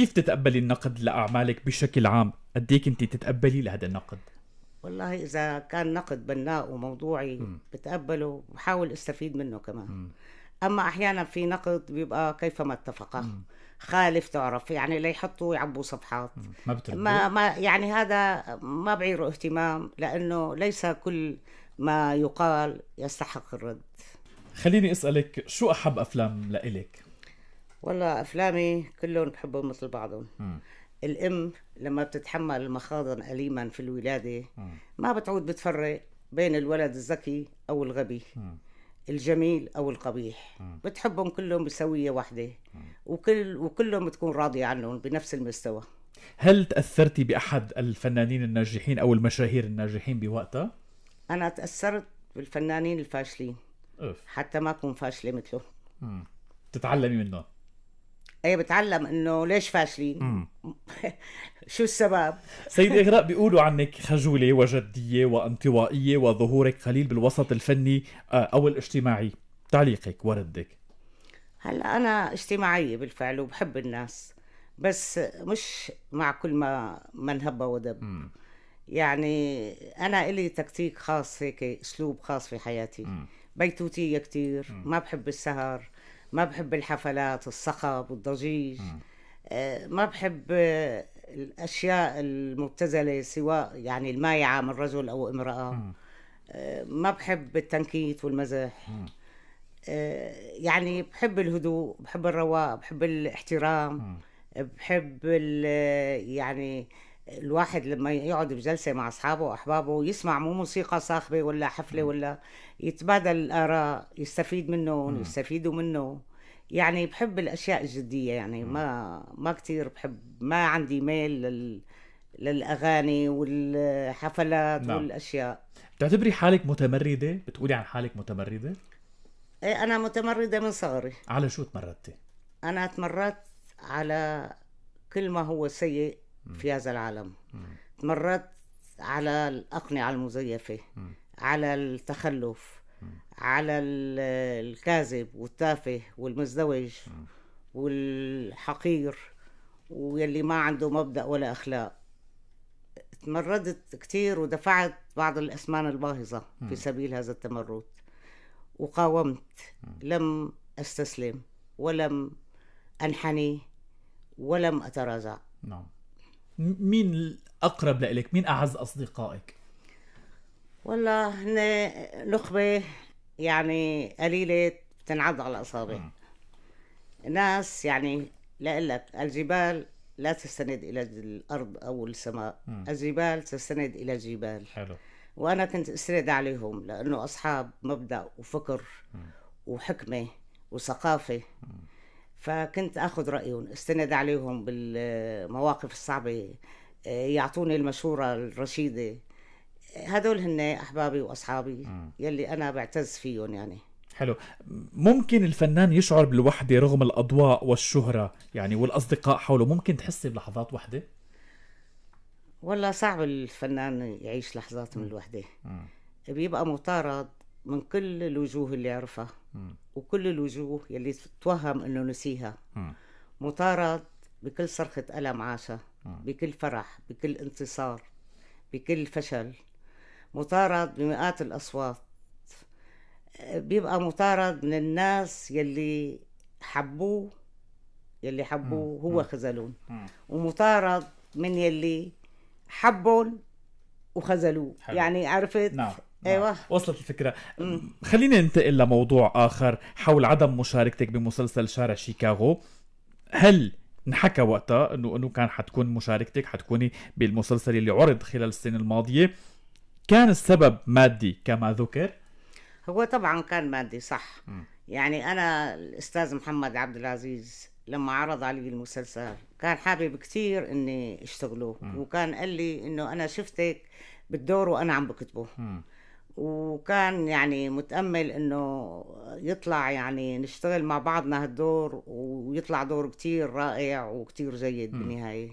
كيف تتقبلي النقد لاعمالك بشكل عام قد ايه كنت تتقبلي لهذا النقد والله اذا كان نقد بناء وموضوعي م. بتقبله وبحاول استفيد منه كمان م. اما احيانا في نقد بيبقى كيفما اتفقا خالف تعرف يعني لا يحطوا يعبوا صفحات ما, ما ما يعني هذا ما بعيره اهتمام لانه ليس كل ما يقال يستحق الرد خليني اسالك شو احب افلام لإلك؟ والله افلامي كلهم بحبهم مثل بعضهم م. الام لما بتتحمل مخاضا اليما في الولاده م. ما بتعود بتفرق بين الولد الذكي او الغبي م. الجميل او القبيح م. بتحبهم كلهم بسويه واحده وكل وكلهم بتكون راضيه عنهم بنفس المستوى هل تاثرتي باحد الفنانين الناجحين او المشاهير الناجحين بوقتها انا تاثرت بالفنانين الفاشلين أوف. حتى ما اكون فاشله مثله تتعلمي منه ايه بتعلم انه ليش فاشلين شو السبب سيد اغراء بيقولوا عنك خجوله وجديه وانطوائيه وظهورك قليل بالوسط الفني آه، او الاجتماعي تعليقك وردك هلا انا اجتماعيه بالفعل وبحب الناس بس مش مع كل ما من هب ودب م. يعني انا إلي تكتيك خاص هيك اسلوب خاص في حياتي م. بيتوتيه كتير ما بحب السهر ما بحب الحفلات الصخب والضجيج آه، ما بحب آه، الاشياء المبتذله سواء يعني المايعه من رجل او امراه آه، ما بحب التنكيت والمزح يعني بحب الهدوء بحب الرواء بحب الاحترام بحب يعني الواحد لما يقعد بجلسة مع أصحابه وأحبابه يسمع مو موسيقى صاخبة ولا حفلة ولا يتبادل الآراء يستفيد منهم يستفيدوا منه يعني بحب الأشياء الجدية يعني ما ما كتير بحب ما عندي ميل لل للاغاني والحفلات نعم. والاشياء بتعتبري حالك متمرده بتقولي عن حالك متمرده ايه انا متمرده من صغري على شو تمردتي انا تمردت على كل ما هو سيء في هذا العالم تمرد على الأقنعة المزيفة على التخلف على الكاذب والتافه والمزدوج والحقير واللي ما عنده مبدأ ولا أخلاق تمردت كثير ودفعت بعض الأسمان الباهظة في سبيل هذا التمرد وقاومت لم أستسلم ولم أنحني ولم أتراجع نعم مين اقرب لك مين اعز اصدقائك والله هن نخبه يعني قليله بتنعض على الاصابع ناس يعني لك الجبال لا تستند الى الارض او السماء م. الجبال تستند الى الجبال حلو وانا كنت استند عليهم لانه اصحاب مبدا وفكر م. وحكمه وثقافه م. فكنت اخذ رايهم استند عليهم بالمواقف الصعبه آه، يعطوني المشوره الرشيده هدول هن احبابي واصحابي يلي انا بعتز فيهم يعني حلو ممكن الفنان يشعر بالوحده رغم الاضواء والشهره يعني والاصدقاء حوله ممكن تحسي بلحظات وحده والله صعب الفنان يعيش لحظات من الوحده بيبقى مطارد من كل الوجوه اللي عرفها وكل الوجوه يلي توهم انه نسيها مطارد بكل صرخة ألم عاشها بكل فرح بكل انتصار بكل فشل مطارد بمئات الأصوات بيبقى مطارد من الناس يلي حبوه يلي حبوه هو خزلون ومطارد من يلي حبهم وخذلوه يعني عرفت نعم. نعم. ايوه وصلت الفكره خلينا ننتقل لموضوع اخر حول عدم مشاركتك بمسلسل شارع شيكاغو هل انحكى وقتها انه انه كان حتكون مشاركتك حتكوني بالمسلسل اللي عرض خلال السنه الماضيه كان السبب مادي كما ذكر هو طبعا كان مادي صح م. يعني انا الاستاذ محمد عبد العزيز لما عرض علي المسلسل كان حابب كثير اني اشتغله م. وكان قال لي انه انا شفتك بالدور وانا عم بكتبه م. وكان يعني متأمل انه يطلع يعني نشتغل مع بعضنا هالدور ويطلع دور كتير رائع وكتير جيد بالنهاية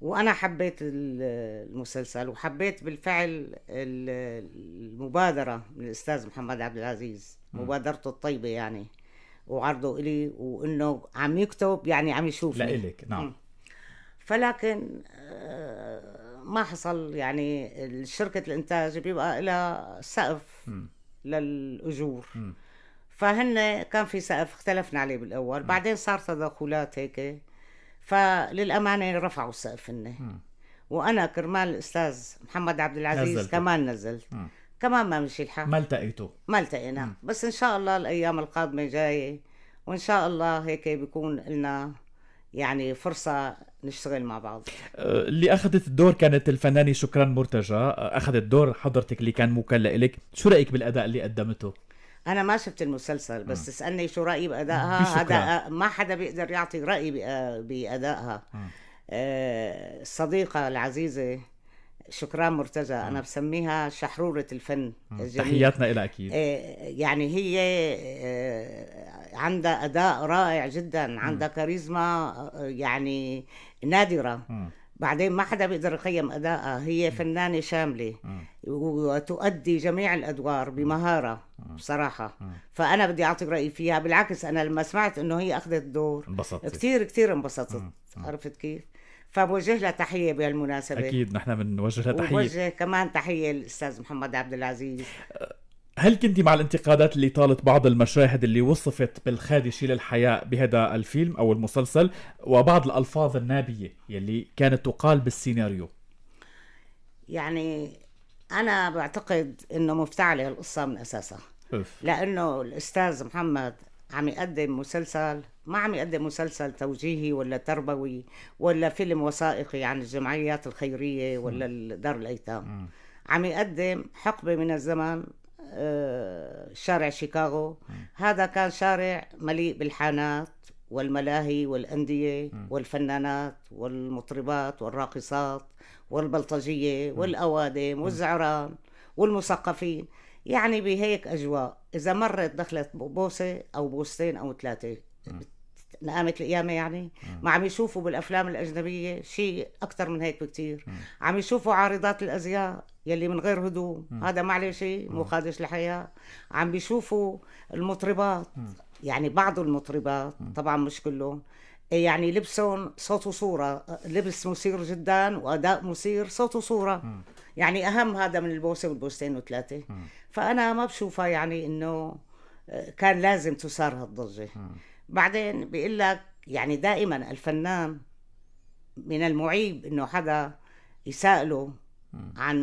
وانا حبيت المسلسل وحبيت بالفعل المبادرة من الاستاذ محمد عبد العزيز مبادرته الطيبة يعني وعرضه إلي وانه عم يكتب يعني عم يشوفني لإلك نعم فلكن آه، ما حصل يعني شركه الانتاج بيبقى لها سقف للاجور فهن كان في سقف اختلفنا عليه بالاول م. بعدين صار تدخلات هيك فللامانه رفعوا السقف هن وانا كرمال الاستاذ محمد عبد العزيز نزلت. كمان نزلت م. كمان ما مشي الحال ما التقيتوا ما التقينا بس ان شاء الله الايام القادمه جايه وان شاء الله هيك بيكون لنا يعني فرصة نشتغل مع بعض أه، اللي أخذت الدور كانت الفنانة شكران مرتجى أه، أخذت دور حضرتك اللي كان موكل لك شو رأيك بالأداء اللي قدمته؟ أنا ما شفت المسلسل بس م. أه. تسألني شو رأيي بأدائها هذا ما حدا بيقدر يعطي رأي بأدائها آه الصديقة العزيزة شكران مرتجى انا بسميها شحروره الفن تحياتنا إلى اكيد يعني هي عندها اداء رائع جدا عندها كاريزما آه، يعني نادره م. بعدين ما حدا بيقدر يقيم ادائها هي فنانه شامله وتؤدي جميع الادوار بمهاره بصراحه فانا بدي اعطي رايي فيها بالعكس انا لما سمعت انه هي اخذت دور انبسطت كثير كثير انبسطت عرفت كيف فبوجه لها تحيه بهالمناسبه اكيد نحن بنوجه لها تحيه وبوجه كمان تحيه للاستاذ محمد عبد العزيز آه، هل كنت مع الانتقادات اللي طالت بعض المشاهد اللي وصفت بالخادشة للحياء بهذا الفيلم أو المسلسل وبعض الألفاظ النابية يلي كانت تقال بالسيناريو يعني أنا بعتقد أنه مفتعلة القصة من أساسها أوف. لأنه الأستاذ محمد عم يقدم مسلسل ما عم يقدم مسلسل توجيهي ولا تربوي ولا فيلم وثائقي عن الجمعيات الخيرية ولا دار الأيتام عم يقدم حقبة من الزمن آه، شارع شيكاغو هذا كان شارع مليء بالحانات والملاهي والأندية والفنانات والمطربات والراقصات والبلطجية والأوادم والزعران والمثقفين يعني بهيك أجواء إذا مرت دخلت بوسة أو بوستين أو ثلاثة قامت القيامة يعني ما عم يشوفوا بالأفلام الأجنبية شيء أكثر من هيك بكتير عم يشوفوا عارضات الأزياء يلي من غير هدوم م. هذا معلش مو خادش الحياه عم بيشوفوا المطربات م. يعني بعض المطربات م. طبعا مش كلهم إيه، يعني لبسهم صوت وصوره لبس مثير جدا واداء مثير صوت وصوره م. يعني اهم هذا من البوسه والبوستين وثلاثه فانا ما بشوفها يعني انه آه، كان لازم تثار هالضجه بعدين بيقول لك يعني دائما الفنان من المعيب انه حدا يساله عن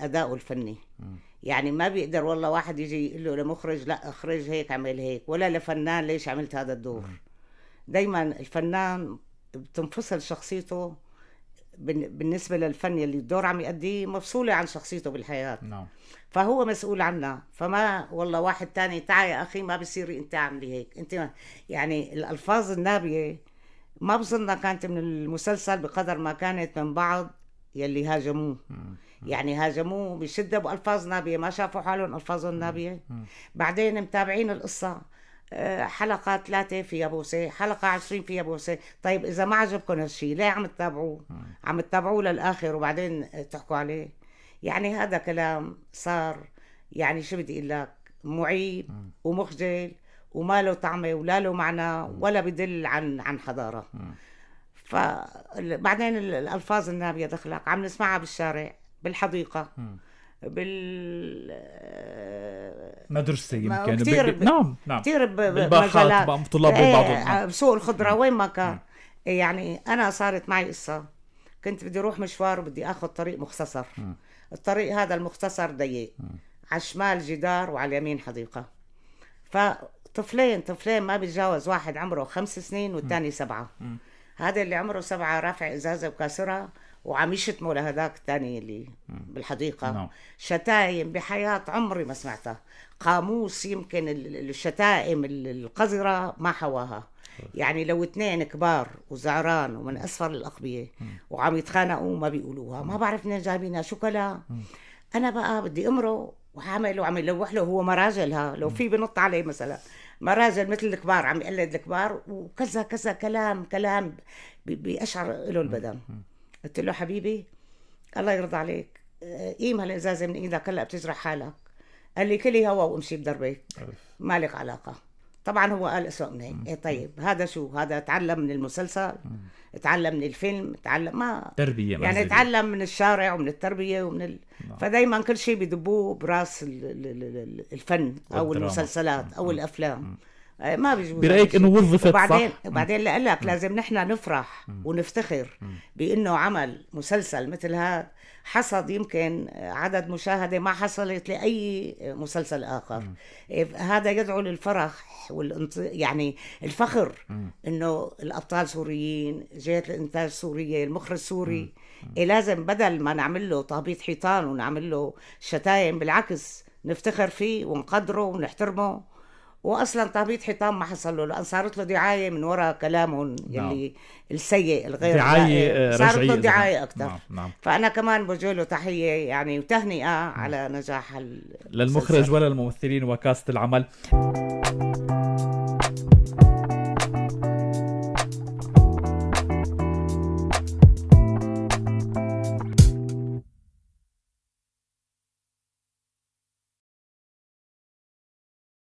ادائه الفني يعني ما بيقدر والله واحد يجي يقول له لمخرج لا اخرج هيك اعمل هيك ولا لفنان ليش عملت هذا الدور دايما الفنان بتنفصل شخصيته بالنسبة للفن اللي الدور عم يأديه مفصولة عن شخصيته بالحياة نعم. فهو مسؤول عنها فما والله واحد تاني تعا يا أخي ما بصير أنت عملي هيك أنت يعني الألفاظ النابية ما بظنها كانت من المسلسل بقدر ما كانت من بعض يلي هاجموه يعني هاجموه بشدة بألفاظ نابية ما شافوا حالهم ألفاظهم نابية بعدين متابعين القصة آه، حلقة ثلاثة فيها بوسة حلقة عشرين فيها بوسة طيب إذا ما عجبكم هالشيء ليه عم تتابعوه عم تتابعوه للآخر وبعدين تحكوا عليه يعني هذا كلام صار يعني شو بدي أقول لك معيب ومخجل وما له طعمة ولا له معنى ولا بدل عن عن حضارة فبعدين الالفاظ النابيه دخلك عم نسمعها بالشارع بالحديقه بال آه، مدرسة يمكن كثير ب... نعم نعم كثير بالباحات طلاب إيه، ببعضهم بسوق نعم. آه، الخضرة وين ما كان يعني أنا صارت معي قصة كنت بدي أروح مشوار وبدي أخذ طريق مختصر الطريق هذا المختصر ضيق على الشمال جدار وعلى اليمين حديقة فطفلين طفلين ما بيتجاوز واحد عمره خمس سنين والثاني سبعة م. هذا اللي عمره سبعة رافع إزازة وكاسرها وعم يشتموا لهداك الثاني اللي بالحديقة نعم. شتايم بحياة عمري ما سمعتها قاموس يمكن الشتائم القذرة ما حواها يعني لو اثنين كبار وزعران ومن أسفر الأقبية وعم يتخانقوا ما بيقولوها ما بعرف منين جايبينها شو كلا أنا بقى بدي أمره وعامل وعم يلوح له هو مراجلها لو في بنط عليه مثلا مراجل مثل الكبار عم يقلد الكبار وكذا كذا كلام كلام بيشعر له البدن قلت له حبيبي الله يرضى عليك آه، قيم هالازازه من ايدك هلا بتجرح حالك قال لي كلي هوا وامشي بدربك مالك علاقه طبعا هو قال اسراء منين إيه طيب هذا شو هذا تعلم من المسلسل تعلم من الفيلم تعلم ما تربيه يعني تعلم من الشارع ومن التربيه ومن ال... نعم. فدايما كل شيء بيدبوه براس الفن او والدراما. المسلسلات او الافلام مم. إيه، ما بيجوز برايك انه وظفت وبعدين صح؟ وبعدين لا لك لازم نحن نفرح م. ونفتخر م. بانه عمل مسلسل مثل هذا حصد يمكن عدد مشاهده ما حصلت لاي مسلسل اخر م. إيه، هذا يدعو للفرح والانط... يعني الفخر انه الابطال سوريين جهه الانتاج سوريه المخرج سوري إيه لازم بدل ما نعمل له تهبيط حيطان ونعمل له شتايم بالعكس نفتخر فيه ونقدره ونحترمه واصلا تهبيط حيطان ما حصل له لان صارت له دعايه من وراء كلامه يلي نعم. السيء الغير دعايه آه، صارت له دعايه اكثر نعم. نعم. فانا كمان بوجه له تحيه يعني وتهنئه نعم. على نجاح للمخرج ولا الممثلين وكاست العمل